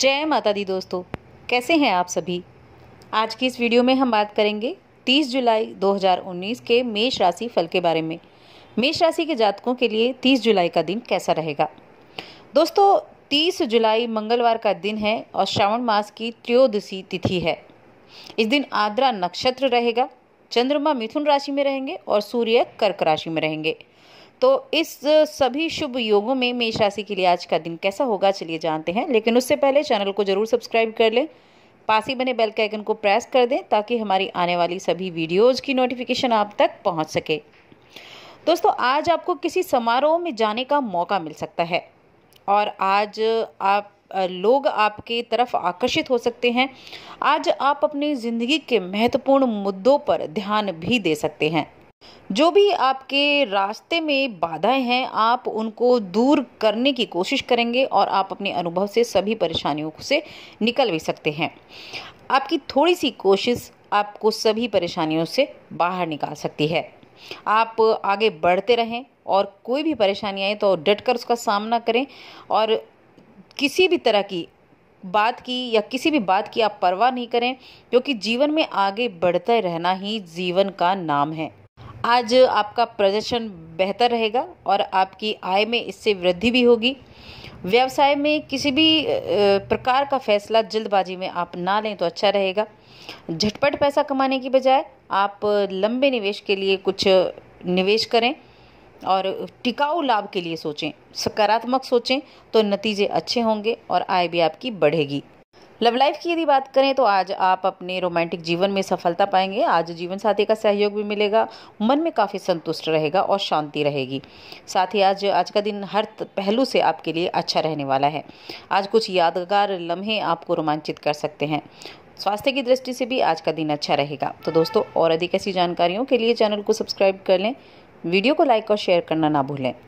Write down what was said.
जय माता दी दोस्तों कैसे हैं आप सभी आज की इस वीडियो में हम बात करेंगे 30 जुलाई 2019 के मेष राशि फल के बारे में मेष राशि के जातकों के लिए 30 जुलाई का दिन कैसा रहेगा दोस्तों 30 जुलाई मंगलवार का दिन है और श्रावण मास की त्रयोदशी तिथि है इस दिन आद्रा नक्षत्र रहेगा चंद्रमा मिथुन राशि में रहेंगे और सूर्य कर्क राशि में रहेंगे तो इस सभी शुभ योगों में मेष राशि के लिए आज का दिन कैसा होगा चलिए जानते हैं लेकिन उससे पहले चैनल को जरूर सब्सक्राइब कर लें पास ही बने बेल के आइकन को प्रेस कर दें ताकि हमारी आने वाली सभी वीडियोज़ की नोटिफिकेशन आप तक पहुँच सके दोस्तों आज आपको किसी समारोह में जाने का मौका मिल सकता है और आज आप लोग आपके तरफ आकर्षित हो सकते हैं आज आप अपनी ज़िंदगी के महत्वपूर्ण मुद्दों पर ध्यान भी दे सकते हैं जो भी आपके रास्ते में बाधाएं हैं आप उनको दूर करने की कोशिश करेंगे और आप अपने अनुभव से सभी परेशानियों से निकल भी सकते हैं आपकी थोड़ी सी कोशिश आपको सभी परेशानियों से बाहर निकाल सकती है आप आगे बढ़ते रहें और कोई भी परेशानी आए तो डट कर उसका सामना करें और किसी भी तरह की बात की या किसी भी बात की आप परवाह नहीं करें क्योंकि जीवन में आगे बढ़ते रहना ही जीवन का नाम है आज आपका प्रदर्शन बेहतर रहेगा और आपकी आय में इससे वृद्धि भी होगी व्यवसाय में किसी भी प्रकार का फैसला जल्दबाजी में आप ना लें तो अच्छा रहेगा झटपट पैसा कमाने की बजाय आप लंबे निवेश के लिए कुछ निवेश करें और टिकाऊ लाभ के लिए सोचें सकारात्मक सोचें तो नतीजे अच्छे होंगे और आय भी आपकी बढ़ेगी लव लाइफ की यदि बात करें तो आज आप अपने रोमांटिक जीवन में सफलता पाएंगे आज जीवन साथी का सहयोग भी मिलेगा मन में काफ़ी संतुष्ट रहेगा और शांति रहेगी साथ ही आज आज का दिन हर पहलू से आपके लिए अच्छा रहने वाला है आज कुछ यादगार लम्हे आपको रोमांचित कर सकते हैं स्वास्थ्य की दृष्टि से भी आज का दिन अच्छा रहेगा तो दोस्तों और अधिक ऐसी जानकारियों के लिए चैनल को सब्सक्राइब कर लें वीडियो को लाइक और शेयर करना ना भूलें